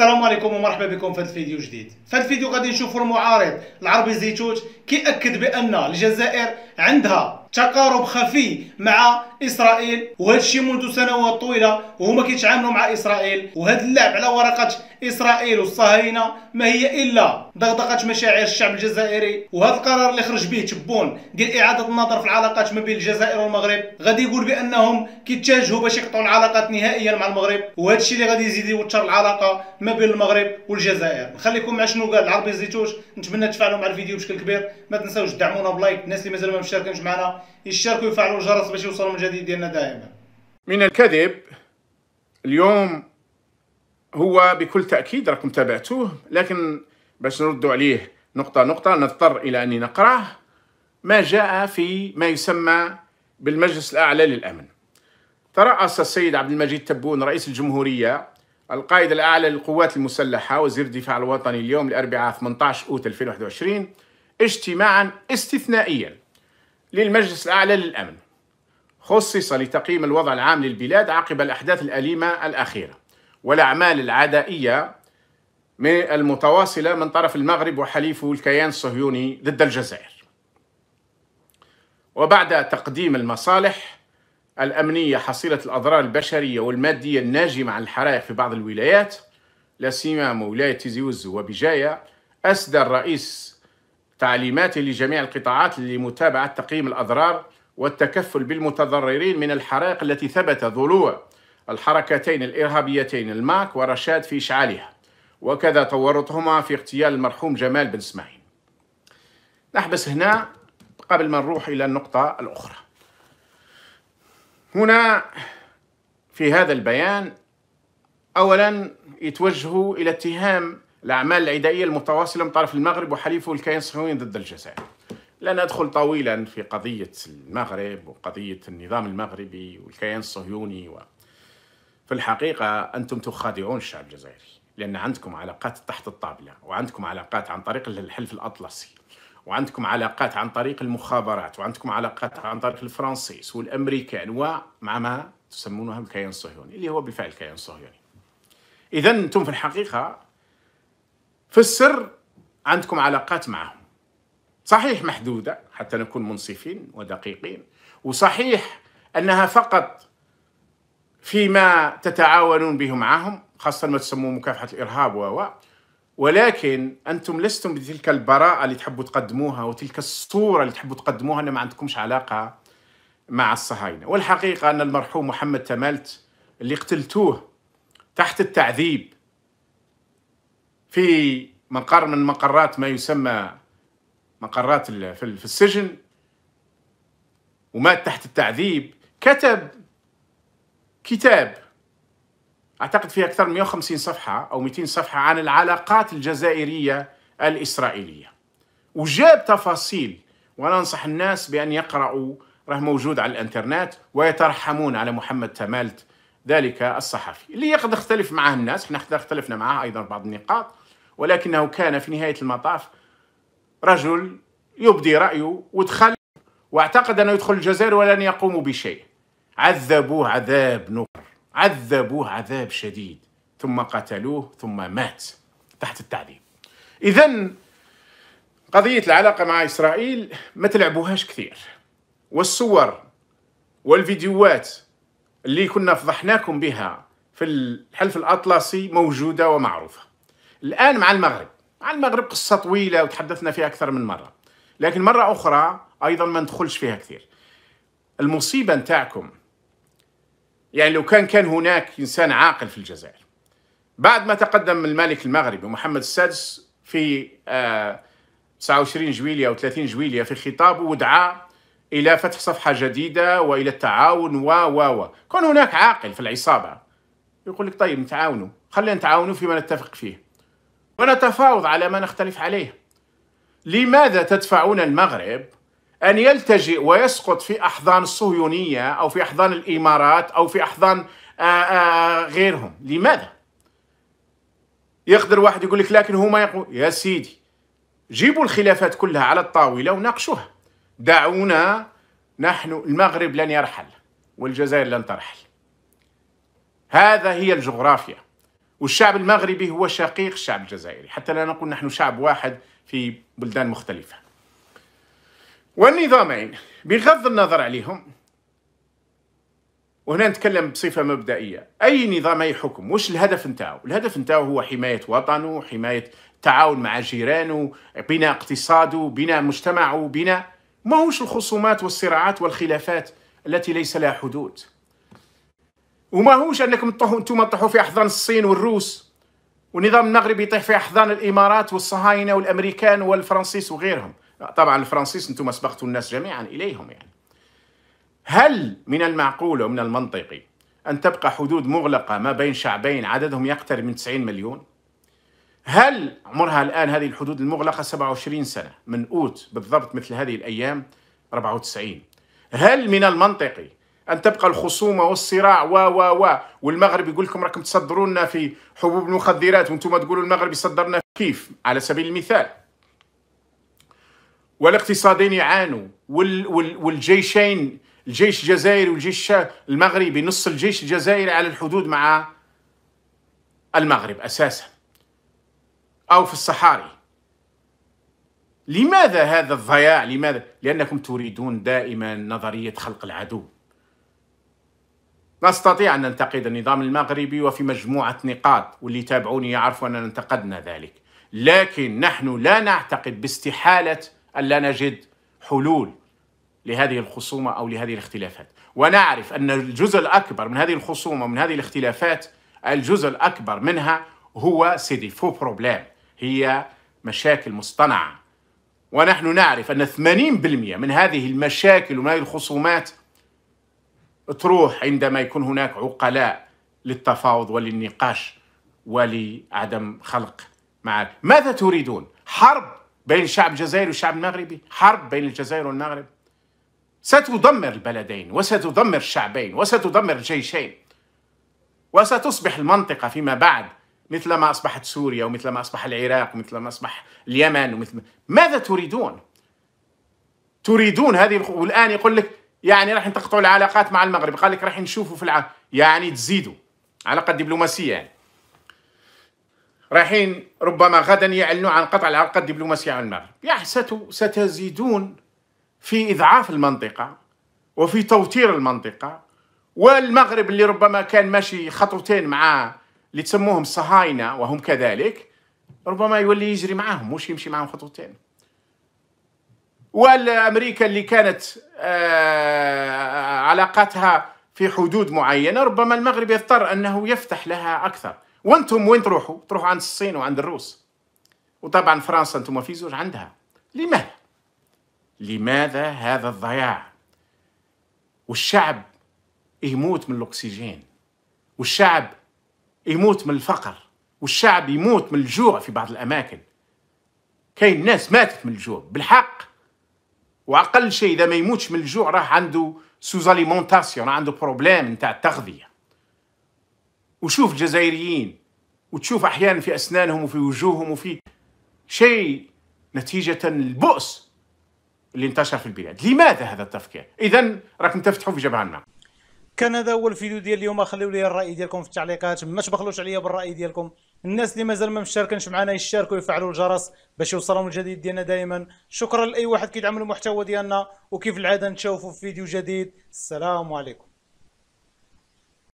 السلام عليكم ومرحبا بكم في هذا الفيديو جديد في هذا الفيديو غادي نشوفوا المعارض العربي زيتوت كيأكد بأن الجزائر عندها تقارب خفي مع اسرائيل وهذا الشيء منذ سنوات طويله وهما كيتعاملوا مع اسرائيل وهذا اللعب على ورقه اسرائيل والصهاينه ما هي الا دغدغه مشاعر الشعب الجزائري وهذا القرار اللي خرج به تبون ديال اعاده النظر في العلاقات ما بين الجزائر والمغرب غادي يقول بانهم كيتجهوا باش يقطعوا العلاقات نهائيا مع المغرب وهذا الشيء اللي غادي يزيد يوتر العلاقه ما بين المغرب والجزائر نخليكم مع شنو قال العربي زيتوش نتمنى تفاعلوا مع الفيديو بشكل كبير ما تنساوش تدعمونا بلايك الناس اللي مازال ما مشاركينش معنا يشاركوا ويفعلوا الجرس باش يوصلهم الجديد ديالنا دائما من الكذب اليوم هو بكل تاكيد راكم تابعتوه لكن باش نردوا عليه نقطه نقطه نضطر الى اني نقراه ما جاء في ما يسمى بالمجلس الاعلى للامن ترأس السيد عبد المجيد تبون رئيس الجمهوريه القائد الأعلى للقوات المسلحة وزير الدفاع الوطني اليوم الأربعاء 18 أوت 2021 اجتماعا استثنائيا للمجلس الأعلى للأمن خصص لتقييم الوضع العام للبلاد عقب الأحداث الأليمة الأخيرة والأعمال العدائية من المتواصلة من طرف المغرب وحليفه الكيان الصهيوني ضد الجزائر وبعد تقديم المصالح الأمنية حصيلة الأضرار البشرية والمادية الناجمة عن الحرائق في بعض الولايات لا سيما ولاية تيزي وبجاية أسدى الرئيس تعليمات لجميع القطاعات لمتابعة تقييم الأضرار والتكفل بالمتضررين من الحرائق التي ثبت ضلوع الحركتين الإرهابيتين الماك ورشاد في إشعالها وكذا تورطهما في اغتيال المرحوم جمال بن اسماعيل نحبس هنا قبل ما نروح إلى النقطة الأخرى هنا في هذا البيان أولا يتوجه إلى اتهام الأعمال العدائية المتواصلة من طرف المغرب وحليفه الكيان الصهيوني ضد الجزائر لن أدخل طويلا في قضية المغرب وقضية النظام المغربي والكيان الصهيوني و... في الحقيقة أنتم تخادعون الشعب الجزائري لأن عندكم علاقات تحت الطاولة وعندكم علاقات عن طريق الحلف الأطلسي وعندكم علاقات عن طريق المخابرات وعندكم علاقات عن طريق الفرنسيس والأمريكان ومع ما تسمونها الكيان الصهيوني اللي هو بالفعل الكيان الصهيوني إذا أنتم في الحقيقة في السر عندكم علاقات معهم صحيح محدودة حتى نكون منصفين ودقيقين وصحيح أنها فقط فيما تتعاونون به معهم خاصة ما تسموه مكافحة الإرهاب و ولكن أنتم لستم بتلك البراءة اللي تحبوا تقدموها وتلك الصورة اللي تحبوا تقدموها أن ما عندكمش علاقة مع الصهاينة والحقيقة أن المرحوم محمد تمالت اللي قتلتوه تحت التعذيب في مقر من مقرات ما يسمى مقرات في السجن ومات تحت التعذيب كتب كتاب اعتقد فيه اكثر من 150 صفحه او 200 صفحه عن العلاقات الجزائريه الاسرائيليه وجاب تفاصيل وانا انصح الناس بان يقراوا راه موجود على الانترنت ويترحمون على محمد تمالت ذلك الصحفي اللي قد اختلف معه الناس احنا اختلفنا معه أيضا بعض النقاط ولكنه كان في نهاية المطاف رجل يبدي رأيه ودخل واعتقد أنه يدخل الجزائر ولن يقوم بشيء عذبوه عذاب نكر عذبوه عذاب شديد ثم قتلوه ثم مات تحت التعذيب إذا قضية العلاقة مع إسرائيل ما تلعبوهاش كثير والصور والفيديوهات اللي كنا فضحناكم بها في الحلف الأطلسي موجودة ومعروفة الآن مع المغرب مع المغرب قصة طويلة وتحدثنا فيها أكثر من مرة لكن مرة أخرى أيضا ما ندخلش فيها كثير المصيبة نتاعكم يعني لو كان كان هناك إنسان عاقل في الجزائر بعد ما تقدم الملك المغربي محمد السادس في 29 آه، جويلية أو 30 جويلية في خطابه ودعا الى فتح صفحه جديده والى التعاون و و و كون هناك عاقل في العصابه يقول لك طيب نتعاونوا خلينا نتعاونوا فيما نتفق فيه ونتفاوض على ما نختلف عليه لماذا تدفعون المغرب ان يلتجئ ويسقط في احضان الصهيونيه او في احضان الامارات او في احضان آآ آه، آآ آه، غيرهم لماذا يقدر واحد يقول لك لكن هما يقول يا سيدي جيبوا الخلافات كلها على الطاوله وناقشوها دعونا نحن المغرب لن يرحل والجزائر لن ترحل هذا هي الجغرافيا والشعب المغربي هو شقيق الشعب الجزائري حتى لا نقول نحن شعب واحد في بلدان مختلفة والنظامين بغض النظر عليهم وهنا نتكلم بصفة مبدئية أي نظام أي حكم وش الهدف نتاعو الهدف نتاعو هو حماية وطنه حماية التعاون مع جيرانه بناء اقتصاده بناء مجتمعه بناء ما هوش الخصومات والصراعات والخلافات التي ليس لها حدود وما هوش انكم انتم تطيحوا في احضان الصين والروس والنظام المغربي يطيح في احضان الامارات والصهاينه والامريكان والفرنسيس وغيرهم طبعا الفرنسيس انتم اسبقتوا الناس جميعا اليهم يعني هل من المعقول ومن المنطقي ان تبقى حدود مغلقه ما بين شعبين عددهم يقترب من 90 مليون هل عمرها الآن هذه الحدود المغلقة 27 سنة من أوت بالضبط مثل هذه الأيام 94 هل من المنطقي أن تبقى الخصومة والصراع و و و والمغرب يقول لكم راكم تصدرونا في حبوب المخدرات وانتم تقولوا المغرب يصدرنا كيف على سبيل المثال والاقتصادين يعانوا وال وال والجيشين الجيش الجزائري والجيش المغربي نص الجيش الجزائري على الحدود مع المغرب أساساً أو في الصحاري لماذا هذا الضياع لماذا لأنكم تريدون دائما نظرية خلق العدو نستطيع أن ننتقد النظام المغربي وفي مجموعة نقاط واللي تابعوني يعرفوا أننا انتقدنا ذلك لكن نحن لا نعتقد باستحالة أن لا نجد حلول لهذه الخصومة أو لهذه الاختلافات ونعرف أن الجزء الأكبر من هذه الخصومة ومن هذه الاختلافات الجزء الأكبر منها هو سيدي فو بروبلام هي مشاكل مصطنعة ونحن نعرف أن 80% من هذه المشاكل ومن هذه الخصومات تروح عندما يكون هناك عقلاء للتفاوض وللنقاش ولعدم خلق معارك ماذا تريدون؟ حرب بين الشعب الجزائري والشعب المغربي حرب بين الجزائر والمغرب ستدمر البلدين وستدمر الشعبين وستدمر الجيشين وستصبح المنطقة فيما بعد مثل ما أصبحت سوريا ومثل ما أصبح العراق ومثل ما أصبح اليمن ومثل ماذا تريدون؟ تريدون هذه والآن يقول لك يعني راح تقطعوا العلاقات مع المغرب قال لك راح نشوفوا في الع... يعني تزيدوا علاقة دبلوماسية يعني رايحين ربما غدا يعلنوا عن قطع العلاقات الدبلوماسية مع المغرب يعني ستزيدون في إضعاف المنطقة وفي توتير المنطقة والمغرب اللي ربما كان ماشي خطوتين مع اللي تسموهم الصهاينة وهم كذلك ربما يولي يجري معاهم مش يمشي معاهم خطوتين والأمريكا اللي كانت آه، علاقتها في حدود معينة ربما المغرب يضطر أنه يفتح لها أكثر وانتم وين تروحوا؟ تروحوا عند الصين وعند الروس وطبعا فرنسا انتم في زوج عندها لماذا؟ لماذا هذا الضياع؟ والشعب يموت من الأكسجين والشعب يموت من الفقر والشعب يموت من الجوع في بعض الأماكن كاين ناس ماتت من الجوع بالحق وأقل شيء إذا ما يموتش من الجوع راه عنده سوزاليمونتاسيون عنده بروبليم نتاع التغذية وشوف الجزائريين وتشوف أحيانا في أسنانهم وفي وجوههم وفي شيء نتيجة البؤس اللي انتشر في البلاد لماذا هذا التفكير؟ إذا راكم تفتحوا في جبهة النار كان هذا هو الفيديو ديال اليوم خليو لي الراي ديالكم في التعليقات ما تبخلوش عليا بالراي ديالكم الناس اللي مازال ما مشتركنش معنا يشاركوا ويفعلوا الجرس باش يوصلهم الجديد ديالنا دائما شكرا لاي واحد كيدعم المحتوى ديالنا وكيف العاده نتشوفوا في فيديو جديد السلام عليكم